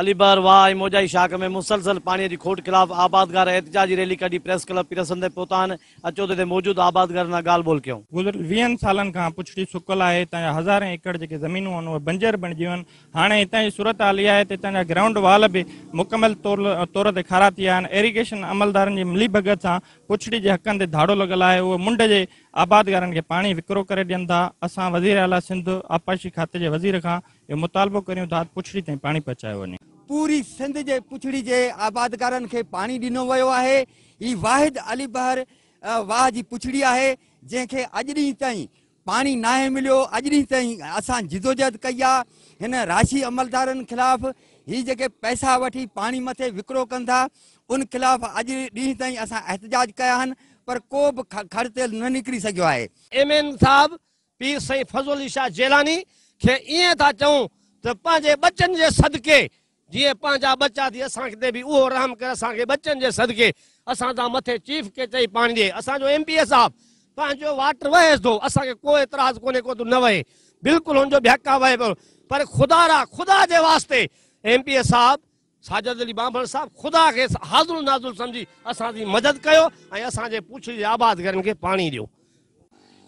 गुज़र वीहनि सालनि खां पुछड़ी सुकल आहे हितां जा एकड़ जेके ज़मीनूं आहिनि उहे बंजर बणिजी वियूं इतना हाणे जी सूरत हाल इहा आहे त ग्राउंड वाल भी मुकमल तौर तौर खारा थी विया अमलदार की मिली भगत से पुछड़ी के हक़नि ते धाड़ो लगल है वह मुंड के आबादगार के पानी विकिणो कर ॾियनि था वज़ीर आला सिंध आपाशी खाते के वज़ीर का इहो मुतालबो करूँ था पुछड़ी तीन पाणी पहुचायो पूरी सिंध के पुछड़ी के आबादगार पानी दिनों वो है ये वाहिद अली बहर वाह की पुछड़ी है जैसे अज ॾींहुं ताईं पाणी नाहे मिलियो अॼु ॾींहुं ताईं असां जिदोजहद कई है राशि अमलदार खिलाफ ख़िलाफ़ु ही पैसा वठी पानी मथे विक्रो कनि था उन ख़िलाफ़ु अॼु ॾींहुं ताईं असां एहतजाज कया पर को बि खड़ तेल न निकिरी सघियो आहे एम एन साहब पीर सही फज़ुल शाह जेलानी के इं था चऊं तो बच्चन के सदके जी पांजा बच्चा थी असा के भी उहो रहम कर असा के बच्चन जे सदके असा दा मथे चीफ के चई पानी दे असा जो पी साहब पांजो वाटर वाटर दो असा के को इतराज कोने को तो न वहे बिल्कुलु हुनजो भ्याका वहे पियो पर ख़ुदा रा ख़ुदा जे वास्ते एम साहब साजद अली बांभण साहब ख़ुदा खे हाज़ुल नाज़ुल असा दी मदद कयो असा जे पूछी आबाद करन के पानी दियो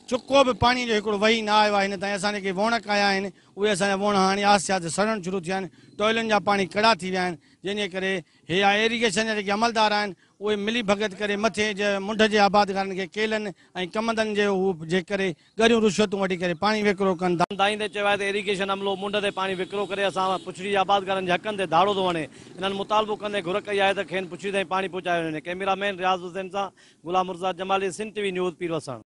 चुको भी पानी जो हिकिड़ो वही ना आयो आहे हिन ताईं वण कया आहिनि वण हाँ आस्ते आस्ते सड़न शुरू थिया आहिनि टॉयलनि जा कड़ा थी विया आहिनि जंहिंजे इरीगेशन जा अमलदार आहिनि उहे मिली भगत कर मथे जे मुंड जे आबादगारनि खे केलनि ऐं कमंदनि जे हू जे करे ॻरियूं रिश्वतूं वठी करे पाणी विकिणो कनि था दाईंदे चयो इरीगेशन अमलो मुंड ते पाणी विकिणो करे पुछड़ी जे आबादगारनि जे हक़नि धाड़ो तो वे हिननि मुतालबो कंदे घुर कई है खेन पुछड़ी ताईं पानी पहुचायो वञे कैमरामैन रियाज़ हुसैन सां गुलाम मुर्ज़ा जमाली सिंध टीवी न्यूज़ पीर वसण